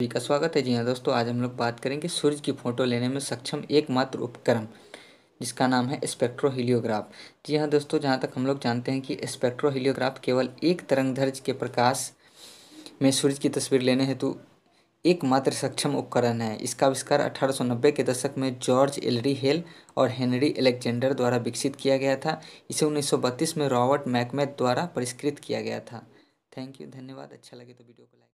सभी का स्वागत है जी हाँ दोस्तों आज हम लोग बात करेंगे सूर्य की फ़ोटो लेने में सक्षम एकमात्र उपकरण जिसका नाम है स्पेक्ट्रोहीलियोग्राफ जी हाँ दोस्तों जहाँ तक हम लोग जानते हैं कि स्पेक्ट्रोहीलियोग्राफ केवल एक तरंग धर्ज के प्रकाश में सूर्य की तस्वीर लेने हेतु एकमात्र सक्षम उपकरण है इसका आविष्कार 1890 के दशक में जॉर्ज एलरी हेल और हेनरी एलेक्जेंडर द्वारा विकसित किया गया था इसे 1932 में रॉबर्ट मैकमेथ द्वारा परिष्कृत किया गया था थैंक यू धन्यवाद अच्छा लगे तो वीडियो को लाइक